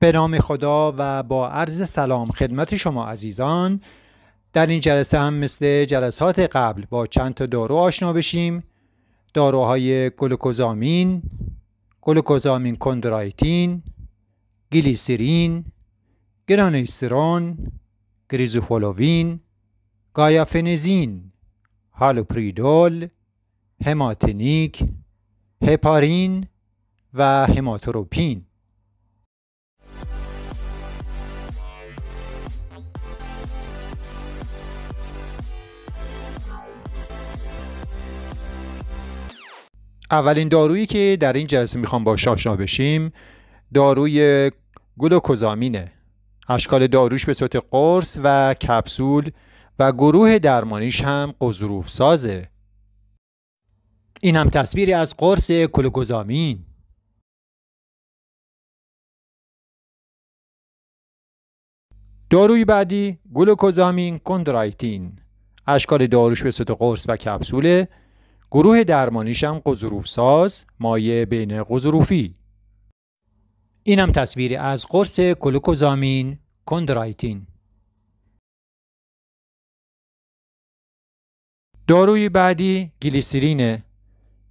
به نام خدا و با عرض سلام خدمت شما عزیزان در این جلسه هم مثل جلسات قبل با چند تا دارو آشنا بشیم داروهای گلوکوزامین گلوکوزامین کندرایتین گلیسرین گرانیسترون گریزوفولوین گایافنزین هالوپریدول هماتنیک هپارین و هماتروپین اولین دارویی که در این جلسه میخوام با آشنا بشیم داروی گلوکوزامینه اشکال داروش به صورت قرص و کپسول و گروه درمانیش هم قضروف سازه این هم تصویری از قرص گلوکوزامین داروی بعدی گلوکوزامین کندرایتین اشکال داروش به صورت قرص و کپسوله گروه درمانیش هم قضروف ساز مایع بین قضروفی اینم تصویری از قرص کلوکوزامین کندرایتین داروی بعدی گلیسرینه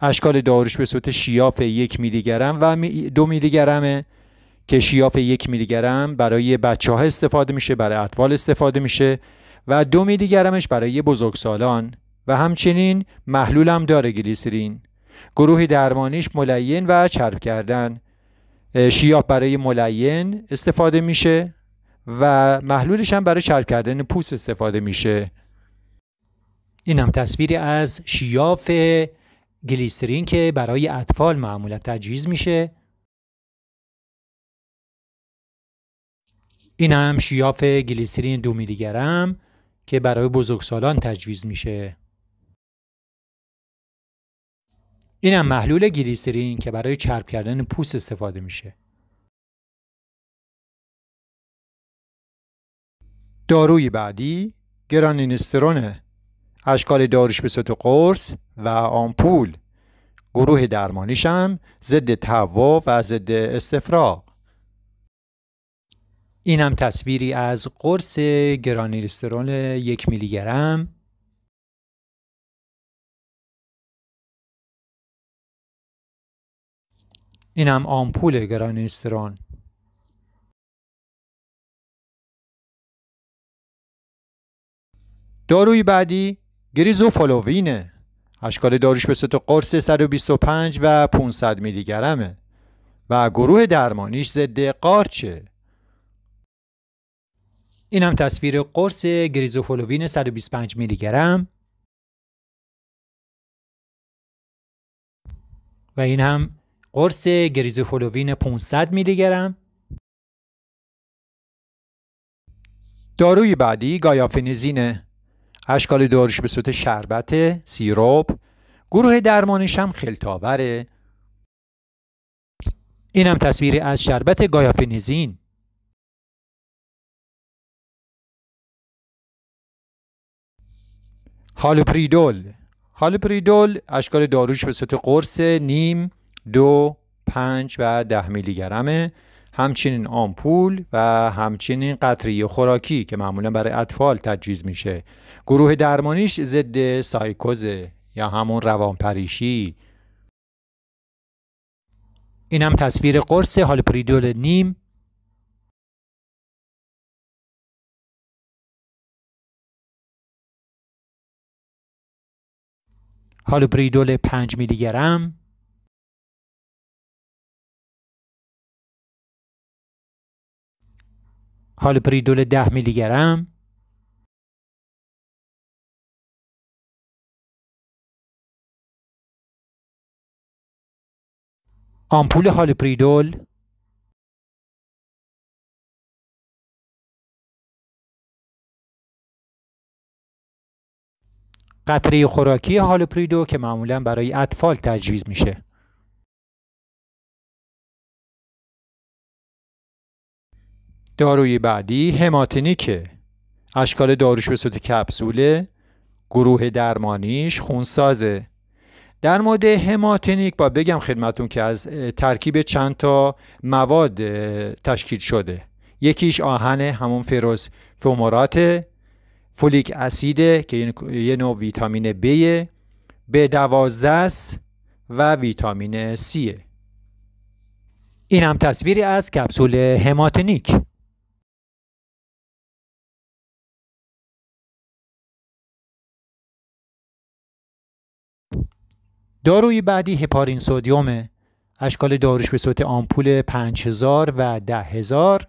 اشکال داروش به صورت شیاف یک میلی گرم و دو میلی گرمه که شیاف یک میلی گرم برای بچه ها استفاده میشه برای اطفال استفاده میشه و دو میلی گرمش برای بزرگسالان و همچنین محلولم داره گلیسرین گروه درمانیش ملین و چرب کردن شیاف برای ملین استفاده میشه و محلولش هم برای چرب کردن پوست استفاده میشه اینم تصویری از شیاف گلیسرین که برای اطفال معمولا تجهیز میشه این هم شیاف گلیسرین دو میلی گرم که برای بزرگسالان تجویز میشه اینم محلول گلیسرین که برای چرب کردن پوست استفاده میشه. داروی بعدی گرانینسترونه اشکال داروش به صورت قرص و آمپول گروه درمانیش هم ضد تهوع و ضد استفراغ این هم تصویری از قرص گرانینسترون یک میلی گرم اینم آمپول گرانیسترون داروی بعدی گریزوفالووینه اشکال داروش به صورت قرص 125 و 500 میلی گرمه و گروه درمانیش ضد قارچه این هم تصویر قرص گریزوفالووین 125 میلی گرم و این هم قرص گریزوفولوین 500 میلی گرم داروی بعدی گایافنزینه اشکال داروش به صورت شربت سیروپ گروه درمانش هم خلطاوره. اینم هم تصویری از شربت گایافنزین هالوپریدول هالوپریدول اشکال داروش به صورت قرص نیم دو پنج و ده میلی گرمه همچنین آمپول و همچنین قطری خوراکی که معمولا برای اطفال تجویز میشه گروه درمانیش ضد سایکوزه یا همون روانپریشی این هم تصویر قرص هالپریدول نیم هالپریدول 5 میلی گرم پریدول 10 میلی گرم آمپول هالپریدول قطره خوراکی هالپریدو که معمولا برای اطفال تجویز میشه داروی بعدی هماتینیکه اشکال داروش به صورت کپسوله گروه درمانیش خونسازه در مورد هماتینیک با بگم خدمتون که از ترکیب چند تا مواد تشکیل شده یکیش آهن همون فیروس فومورات فولیک اسیده که یه نوع ویتامین B به 12 و ویتامین C این هم تصویری از کپسول هماتنیک داروی بعدی هپارین سودیومه اشکال داروش به صورت آمپول 5000 و 10000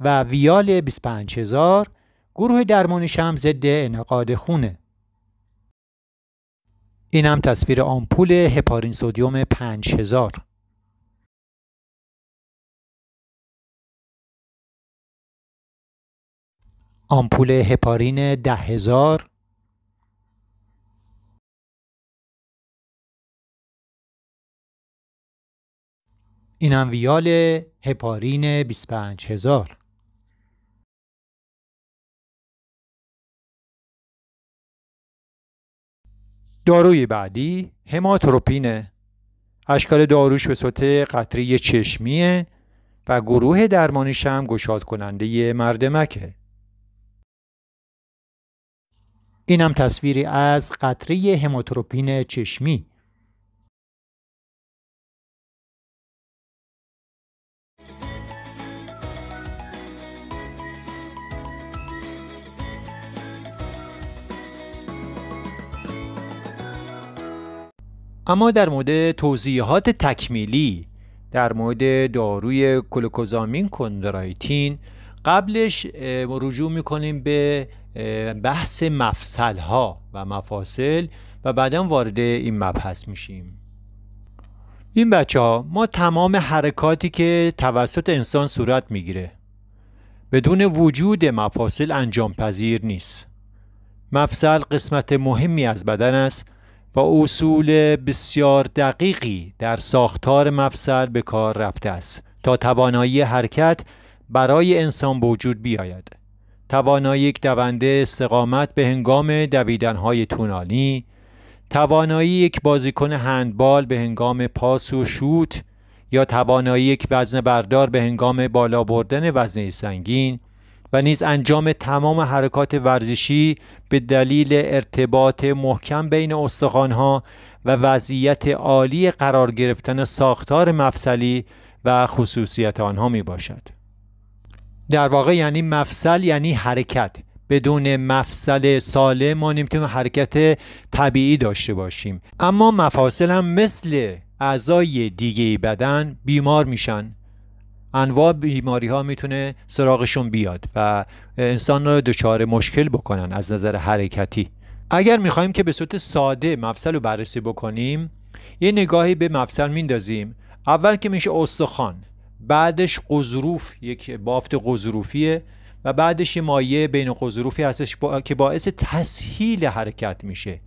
و ویال 25000 گروه درمانش هم ضد انعقاد خونه این هم تصویر آمپول هپارین سودیوم 5000 آمپول هپارین 10000 این هم ویال هپارین هزار. داروی بعدی هماتروپینه اشکال داروش به صورت قطری چشمیه و گروه درمانیش هم گشاد کننده مردمکه این هم تصویری از قطری هماتروپین چشمی اما در مورد توضیحات تکمیلی در مورد داروی کلوکوزامین کندرایتین قبلش رجوع میکنیم به بحث مفصل ها و مفاصل و بعدا وارد این مبحث میشیم این بچه ها ما تمام حرکاتی که توسط انسان صورت میگیره بدون وجود مفاصل انجام پذیر نیست مفصل قسمت مهمی از بدن است و اصول بسیار دقیقی در ساختار مفصل به کار رفته است تا توانایی حرکت برای انسان به وجود بیاید توانایی یک دونده استقامت به هنگام دویدنهای تونالی توانایی یک بازیکن هندبال به هنگام پاس و شوت یا توانایی یک وزن بردار به هنگام بالا بردن وزنه سنگین و نیز انجام تمام حرکات ورزشی به دلیل ارتباط محکم بین استخوانها و وضعیت عالی قرار گرفتن ساختار مفصلی و خصوصیت آنها می باشد در واقع یعنی مفصل یعنی حرکت بدون مفصل سالم ما نمیتونیم حرکت طبیعی داشته باشیم اما مفاصل هم مثل اعضای دیگه بدن بیمار میشن انواع بیماری ها میتونه سراغشون بیاد و انسان رو دچار مشکل بکنن از نظر حرکتی اگر میخوایم که به صورت ساده مفصل رو بررسی بکنیم یه نگاهی به مفصل میندازیم اول که میشه استخوان بعدش قضروف یک بافت قزروفیه و بعدش یه مایع بین قضروفی هستش که باعث تسهیل حرکت میشه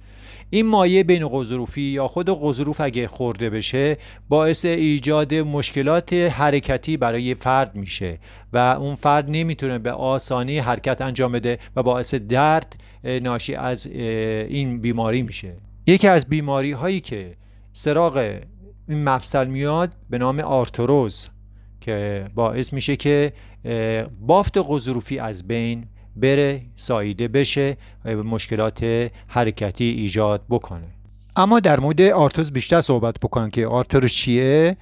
این مایع بین غضروفی یا خود غضروف اگه خورده بشه باعث ایجاد مشکلات حرکتی برای فرد میشه و اون فرد نمیتونه به آسانی حرکت انجام بده و باعث درد ناشی از این بیماری میشه یکی از بیماری هایی که سراغ این مفصل میاد به نام آرتروز که باعث میشه که بافت غضروفی از بین بره ساییده بشه و مشکلات حرکتی ایجاد بکنه اما در مورد آرتوز بیشتر صحبت بکن که آرتوز چیه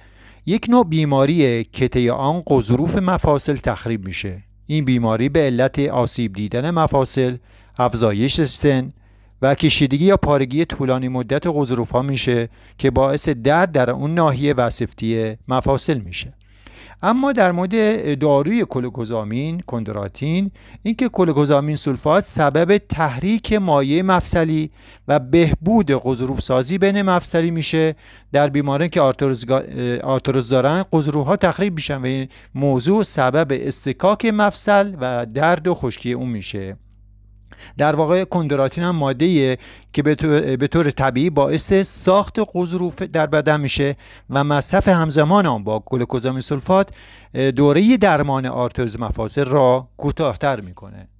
یک نوع بیماریه که طی آن قضروف مفاصل تخریب میشه این بیماری به علت آسیب دیدن مفاصل افزایش سن و کشیدگی یا پارگی طولانی مدت غضروف ها میشه که باعث درد در اون ناحیه وصفتی مفاصل میشه اما در مورد داروی کلوکوزامین کندراتین اینکه کلوکوزامین سولفات سبب تحریک مایع مفصلی و بهبود قزروف سازی بین مفصلی میشه در بیماران که آرتروز دارن قزروها تخریب میشن و این موضوع سبب استکاک مفصل و درد و خشکی اون میشه در واقع کندراتین هم ماده که به طور طبیعی باعث ساخت قضروف در بدن میشه و مصرف همزمان آن با گلوکوزامین سولفات دوره درمان آرتروز مفاصل را کوتاهتر میکنه